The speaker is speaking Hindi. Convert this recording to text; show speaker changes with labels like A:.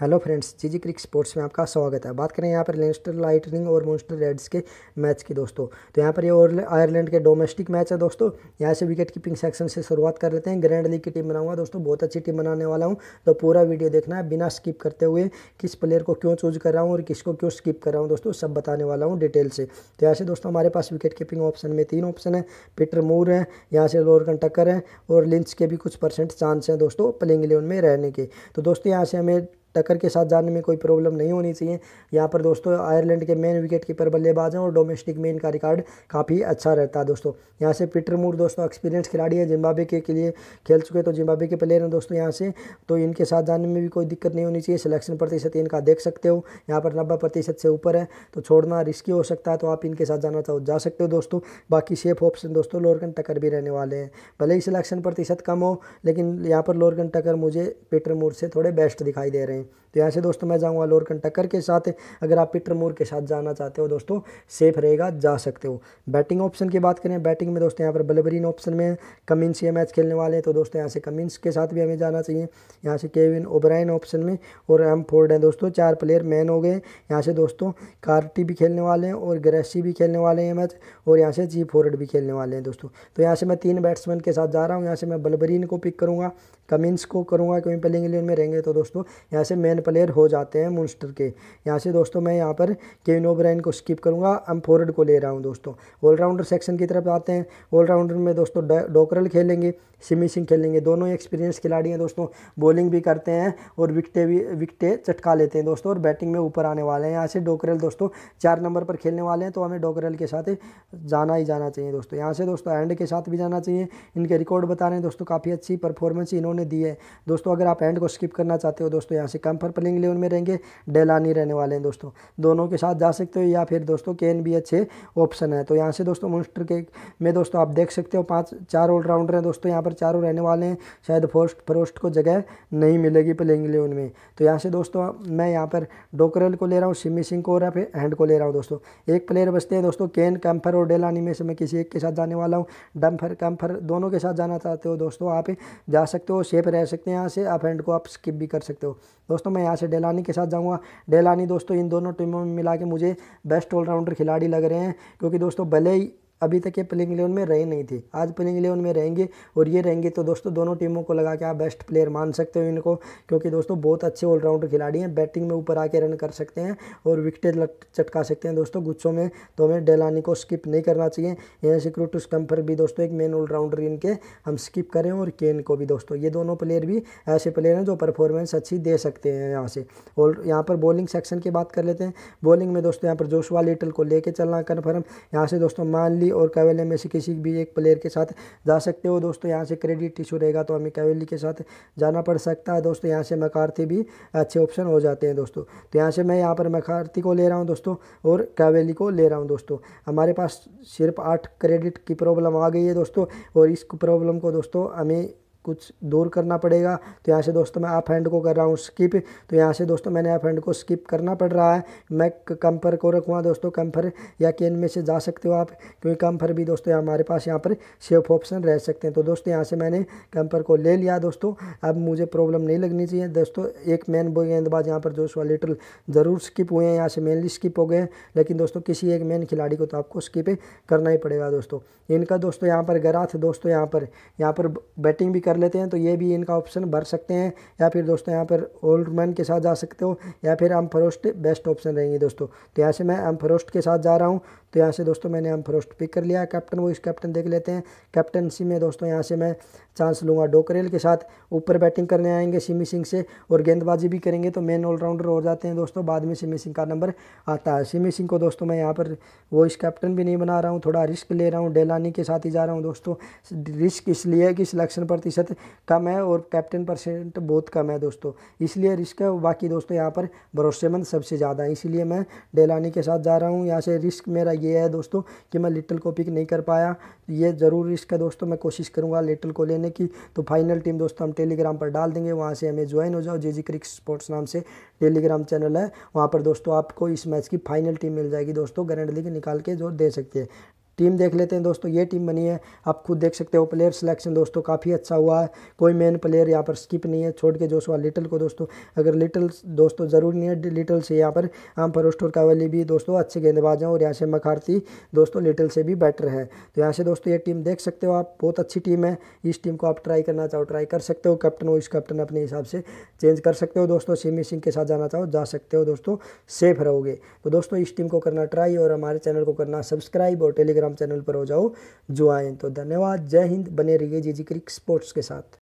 A: hello friends G G cric sports में आपका स्वागत है बात करें यहाँ पर लेंस्टर लाइटनिंग और मोन्स्टर रेड्स के मैच की दोस्तों तो यहाँ पर ये और आयरलैंड के डोमेस्टिक मैच है दोस्तों यहाँ से विकेट कीपिंग सेक्शन से शुरुआत कर लेते हैं ग्रैंड लीग की टीम बनाऊंगा दोस्तों बहुत अच्छी टीम बनाने वाला हूँ तो पूरा वीडियो देखना है बिना स्किप करते हुए किस प्लेयर को क्यों चूज कर रहा हूँ और किसको क्यों स्किप कर रहा हूँ दोस्तों सब बताने वाला हूँ डिटेल से तो यहाँ से दोस्तों हमारे पास विकेट कीपिंग ऑप्शन में तीन ऑप्शन है पीटर मूर है यहाँ से लोरकन टक्कर है और लिंच के भी कुछ परसेंट चांस हैं दोस्तों प्लेइंग इलेवन में रहने के तो दोस्तों यहाँ से हमें टकर के साथ जाने में कोई प्रॉब्लम नहीं होनी चाहिए यहाँ पर दोस्तों आयरलैंड के मेन विकेट कीपर बल्लेबाज हैं और डोमेस्टिक में इनका रिकॉर्ड काफ़ी अच्छा रहता है दोस्तों यहाँ से पीटर मूर दोस्तों एक्सपीरियंस खिलाड़ी है जिम्बाबे के, के लिए खेल चुके तो जिम्बाबे के प्लेयर हैं दोस्तों यहाँ से तो इनके साथ जाने में भी कोई दिक्कत नहीं होनी चाहिए सिलेक्शन प्रतिशत इनका देख सकते हो यहाँ पर नब्बे प्रतिशत से ऊपर है तो छोड़ना रिस्की हो सकता है तो आप इनके साथ जाना चाहो जा सकते हो दोस्तों बाकी सेफ ऑप्शन दोस्तों लोरगन टकर भी रहने वाले हैं भले ही सिलेक्शन प्रतिशत कम हो लेकिन यहाँ पर लोरगन टकर मुझे पीटर मूर से थोड़े बेस्ट दिखाई दे रहे हैं हैं तो यहाँ से दोस्तों मैं जाऊँगा लोअर कंटक्कर के साथ अगर आप पीटर मोर के साथ जाना चाहते हो दोस्तों सेफ रहेगा जा सकते हो बैटिंग ऑप्शन की बात करें बैटिंग में दोस्तों यहाँ पर बलबरीन ऑप्शन में कमिंस ये मैच खेलने वाले हैं तो दोस्तों यहाँ से कमिंस के साथ भी हमें जाना चाहिए यहाँ से केविन ओब्राइन ऑप्शन में और एम फोर्ड हैं दोस्तों चार प्लेयर मैन हो गए यहाँ से दोस्तों कार्टी भी खेलने वाले हैं और ग्रेसी भी खेलने वाले हैं मैच और यहाँ से जी फोर्ड भी खेलने वाले हैं दोस्तों तो यहाँ से मैं तीन बैट्समैन के साथ जा रहा हूँ यहाँ से मैं बलबरीन को पिक करूँगा कमिंस को करूँगा क्योंकि पहले इंग्लैंड में रहेंगे तो दोस्तों यहाँ से मेन प्लेयर हो जाते हैं मुंस्टर के यहाँ से दोस्तों मैं यहाँ पर केविन ओब्राइन को स्किप करूँगा हम फोरड को ले रहा हूँ दोस्तों ऑलराउंडर सेक्शन की तरफ आते हैं ऑलराउंडर में दोस्तों डोकरल खेलेंगे सिमी सिंह खेलेंगे दोनों एक्सपीरियंस खिलाड़ी हैं दोस्तों बॉलिंग भी करते हैं और विकटे भी विकटे चटका लेते हैं दोस्तों और बैटिंग में ऊपर आने वाले हैं यहाँ से डोकरल दोस्तों चार नंबर पर खेलने वाले हैं तो हमें डोकरल के साथ जाना ही जाना चाहिए दोस्तों यहाँ से दोस्तों एंड के साथ भी जाना चाहिए इनके रिकॉर्ड बता रहे हैं दोस्तों काफ़ी अच्छी परफॉर्मेंस इन्होंने दी है दोस्तों अगर आप एंड को स्किप करना चाहते हो दोस्तों यहाँ से कम पर प्लेइंग इलेवन में रहेंगे डेलानी रहने वाले हैं दोस्तों दोनों के साथ जा सकते हो या फिर दोस्तों केन भी अच्छे ऑप्शन है तो यहाँ से दोस्तों मुंस्टर के में दोस्तों आप देख सकते हो पाँच चार ऑलराउंडर हैं दोस्तों यहाँ पर चारों रहने वाले हैं शायद फोस्ट फरोस्ट को जगह नहीं मिलेगी प्लेइंग इलेवन में तो यहाँ से दोस्तों मैं यहाँ पर डोकरल को ले रहा हूँ सिमी सिंह को या फिर हैंड को ले रहा हूँ दोस्तों एक प्लेयर बचते हैं दोस्तों केन कैम्फर और डेलानी में से मैं किसी एक के साथ जाने वाला हूँ डम्फर कैम्फर दोनों के साथ जाना चाहते हो दोस्तों आप जा सकते हो सेफ रह सकते हैं यहाँ से आप हैंड को आप स्किप भी कर सकते हो दोस्तों मैं यहाँ से डेलानी के साथ जाऊँगा डेलानी दोस्तों इन दोनों टीमों में मिला के मुझे बेस्ट ऑलराउंडर खिलाड़ी लग रहे हैं क्योंकि दोस्तों भले ही अभी तक ये प्लेइंग इलेवन में रहे नहीं थे आज प्लेइंग इलेवन में रहेंगे और ये रहेंगे तो दोस्तों दोनों टीमों को लगा के आप बेस्ट प्लेयर मान सकते हो इनको क्योंकि दोस्तों बहुत अच्छे ऑलराउंडर खिलाड़ी हैं बैटिंग में ऊपर आके रन कर सकते हैं और विकेट चटका सकते हैं दोस्तों गुच्छों में तो हमें डेलानी को स्किप नहीं करना चाहिए यहाँ से क्रूटू स्टम्पर भी दोस्तों एक मेन ऑलराउंडर इनके हम स्किप करें और केन को भी दोस्तों ये दोनों प्लेयर भी ऐसे प्लेयर हैं जो परफॉर्मेंस अच्छी दे सकते हैं यहाँ से और यहाँ पर बॉलिंग सेक्शन की बात कर लेते हैं बॉलिंग में दोस्तों यहाँ पर जोशवा लिटल को लेकर चलना कन्फर्म यहाँ से दोस्तों मान ली कैवेली और कैवेली में से किसी भी एक प्लेयर के साथ जा सकते हो दोस्तों यहाँ से क्रेडिट इशू रहेगा तो हमें कैवेली के साथ जाना पड़ सकता है दोस्तों यहाँ से मकारती भी अच्छे ऑप्शन हो जाते हैं दोस्तों तो यहाँ से मैं यहाँ पर मकारती को ले रहा हूँ दोस्तों और कैवेली को ले रहा हूँ दोस्तों हमारे पास सिर्फ आठ क्रेडिट की प्रॉब्लम आ गई है दोस्तों और इस प्रॉब्लम को दोस्तों हमें कुछ दूर करना पड़ेगा तो यहाँ से दोस्तों मैं आप हैंड को कर रहा हूँ स्किप तो यहाँ से दोस्तों मैंने आप हैंड को स्किप करना पड़ रहा है मैं कम्फर को रखूँगा दोस्तों कम्फर या केन में से जा सकते हो आप क्योंकि कम्फर भी दोस्तों हमारे पास यहाँ पर सेफ ऑप्शन रह सकते हैं तो दोस्तों यहाँ से मैंने कम्फर को ले लिया दोस्तों अब मुझे प्रॉब्लम नहीं लगनी चाहिए दोस्तों एक मैन बो गेंदबाज यहाँ पर जोशुआ लिटल ज़रूर स्किप हुए हैं यहाँ से मेनली स्किप हो गए लेकिन दोस्तों किसी एक मेन खिलाड़ी को तो आपको स्किप करना ही पड़ेगा दोस्तों इनका दोस्तों यहाँ पर गराथ दोस्तों यहाँ पर यहाँ पर बैटिंग भी कर लेते हैं तो ये भी इनका ऑप्शन भर सकते हैं या फिर दोस्तों यहाँ पर ओल्ड मैन के साथ जा सकते हो या फिर एम्फरोस्ट फरोस्ट बेस्ट ऑप्शन रहेंगे दोस्तों तो यहाँ से मैं आम फरोस्ट के साथ जा रहा हूँ तो यहाँ से दोस्तों मैंने हम फर्स्ट पिक कर लिया कैप्टन वो इस कैप्टन देख लेते हैं कैप्टनसी में दोस्तों यहाँ से मैं चांस लूँगा डोकरेल के साथ ऊपर बैटिंग करने आएंगे सिमी सिंह से और गेंदबाजी भी करेंगे तो मेन ऑलराउंडर हो जाते हैं दोस्तों बाद में सिमी सिंह का नंबर आता है सिमी सिंह को दोस्तों मैं यहाँ पर वो इस कैप्टन भी नहीं बना रहा हूँ थोड़ा रिस्क ले रहा हूँ डेलानी के साथ ही जा रहा हूँ दोस्तों रिस्क इसलिए कि सिलेक्शन प्रतिशत कम है और कैप्टन परसेंट बहुत कम है दोस्तों इसलिए रिस्क है बाकी दोस्तों यहाँ पर भरोसेमंद सबसे ज़्यादा है इसलिए मैं डेलानी के साथ जा रहा हूँ यहाँ से रिस्क मेरा ये है दोस्तों कि मैं लिटिल को पिक नहीं कर पाया ये ज़रूर इसका दोस्तों मैं कोशिश करूँगा लिटिल को लेने की तो फाइनल टीम दोस्तों हम टेलीग्राम पर डाल देंगे वहाँ से हमें ज्वाइन हो जाओ जे जी क्रिक स्पोर्ट्स नाम से टेलीग्राम चैनल है वहाँ पर दोस्तों आपको इस मैच की फाइनल टीम मिल जाएगी दोस्तों ग्रैंड लीग निकाल के जो दे सकती है टीम देख लेते हैं दोस्तों ये टीम बनी है आप खुद देख सकते हो प्लेयर सिलेक्शन दोस्तों काफ़ी अच्छा हुआ है कोई मेन प्लेयर यहाँ पर स्किप नहीं है छोड़ के सो लिटल को दोस्तों अगर लिटल दोस्तों ज़रूरी नहीं है लिटल से यहाँ पर आम परोस्टोर कावली भी दोस्तों अच्छे गेंदबाज हैं और यहाँ से मखारती दोस्तों लिटल से भी बेटर है तो यहाँ से दोस्तों ये टीम देख सकते हो आप बहुत अच्छी टीम है इस टीम को आप ट्राई करना चाहो ट्राई कर सकते हो कैप्टन वाइस कैप्टन अपने हिसाब से चेंज कर सकते हो दोस्तों सिमी सिंह के साथ जाना चाहो जा सकते हो दोस्तों सेफ रहोगे तो दोस्तों इस टीम को करना ट्राई और हमारे चैनल को करना सब्सक्राइब और टेलीग्राम टेलीग्राम चैनल पर हो जाओ ज्वाइन तो धन्यवाद जय हिंद बने रहिए जी जी क्रिक स्पोर्ट्स के साथ